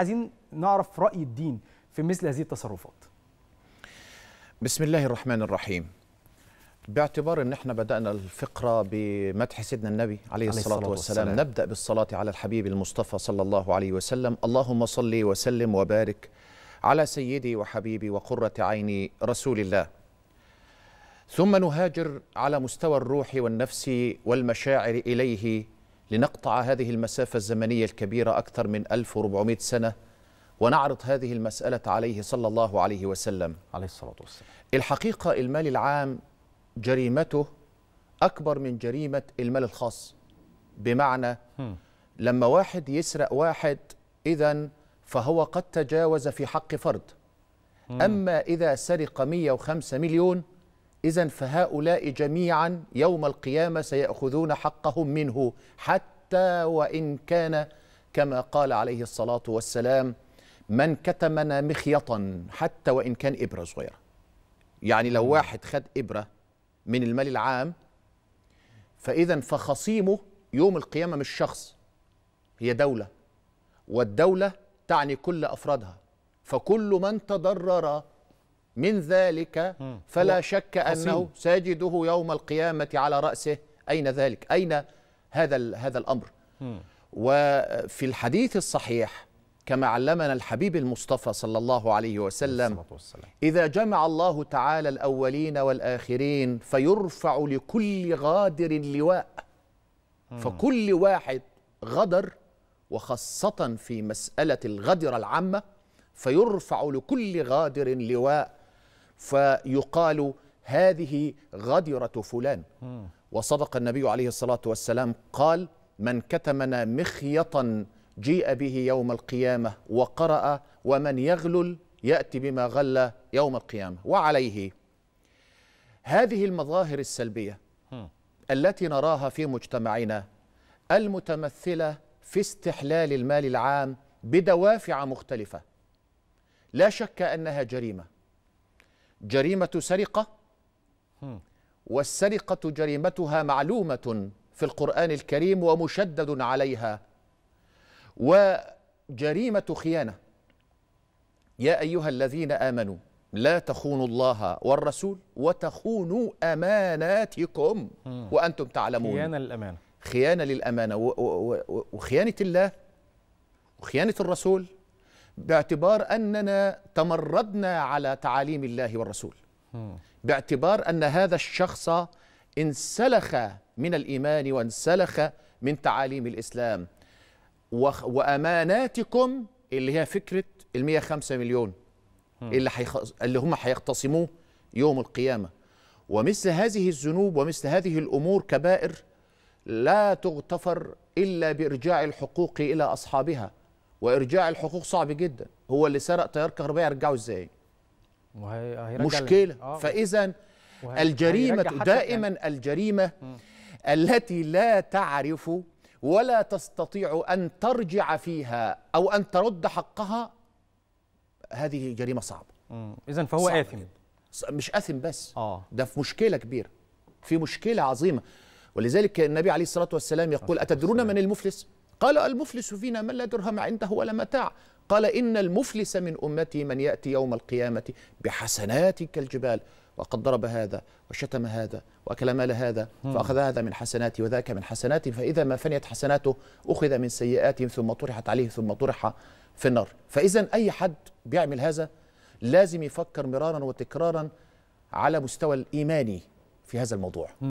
عايزين نعرف راي الدين في مثل هذه التصرفات بسم الله الرحمن الرحيم باعتبار ان احنا بدانا الفقره بمدح سيدنا النبي عليه, عليه الصلاه, الصلاة والسلام. والسلام نبدا بالصلاه على الحبيب المصطفى صلى الله عليه وسلم اللهم صل وسلم وبارك على سيدي وحبيبي وقره عيني رسول الله ثم نهاجر على مستوى الروح والنفس والمشاعر اليه لنقطع هذه المسافة الزمنية الكبيرة أكثر من 1400 سنة ونعرض هذه المسألة عليه صلى الله عليه وسلم عليه الصلاة والسلام الحقيقة المال العام جريمته أكبر من جريمة المال الخاص بمعنى لما واحد يسرق واحد إذا فهو قد تجاوز في حق فرد أما إذا سرق 105 مليون إذا فهؤلاء جميعا يوم القيامة سيأخذون حقهم منه حتى وإن كان كما قال عليه الصلاة والسلام من كتمنا مخيطا حتى وإن كان إبرة صغيرة يعني لو واحد خد إبرة من المال العام فإذا فخصيمه يوم القيامة مش شخص هي دولة والدولة تعني كل أفرادها فكل من تضرر من ذلك فلا شك أنه ساجده يوم القيامة على رأسه أين ذلك أين هذا, هذا الأمر وفي الحديث الصحيح كما علمنا الحبيب المصطفى صلى الله عليه وسلم إذا جمع الله تعالى الأولين والآخرين فيرفع لكل غادر لواء فكل واحد غدر وخاصة في مسألة الغدر العامة فيرفع لكل غادر لواء فيقال هذه غدرة فلان وصدق النبي عليه الصلاة والسلام قال من كتمنا مخيطا جيء به يوم القيامة وقرأ ومن يغلل يأتي بما غل يوم القيامة وعليه هذه المظاهر السلبية التي نراها في مجتمعنا المتمثلة في استحلال المال العام بدوافع مختلفة لا شك أنها جريمة جريمة سرقة والسرقة جريمتها معلومة في القرآن الكريم ومشدد عليها وجريمة خيانة يا أيها الذين آمنوا لا تخونوا الله والرسول وتخونوا أماناتكم وأنتم تعلمون خيانة للأمانة خيانة للأمانة وخيانة الله وخيانة الرسول باعتبار أننا تمردنا على تعاليم الله والرسول باعتبار أن هذا الشخص انسلخ من الإيمان وانسلخ من تعاليم الإسلام وأماناتكم اللي هي فكرة المية خمسة مليون اللي, حيخ... اللي هم هيختصموه يوم القيامة ومثل هذه الذنوب ومثل هذه الأمور كبائر لا تغتفر إلا بإرجاع الحقوق إلى أصحابها وارجاع الحقوق صعب جدا هو اللي سرق تيار كهربائي يرجعه ازاي مشكله آه. فاذا الجريمه دائما يعني. الجريمه م. التي لا تعرف ولا تستطيع ان ترجع فيها او ان ترد حقها هذه جريمه صعبه اذا فهو صعب اثم جداً. مش اثم بس آه. ده في مشكله كبيره في مشكله عظيمه ولذلك النبي عليه الصلاه والسلام يقول اتدرون من المفلس قال المفلس فينا من لا درهم عنده ولا متاع قال إن المفلس من أمتي من يأتي يوم القيامة بحسنات كالجبال وقد ضرب هذا وشتم هذا وأكل مال هذا فأخذ هذا من حسناتي وذاك من حسناتي فإذا ما فنيت حسناته أخذ من سيئاته ثم طرحت عليه ثم طرح في النار فإذا أي حد بيعمل هذا لازم يفكر مرارا وتكرارا على مستوى الإيماني في هذا الموضوع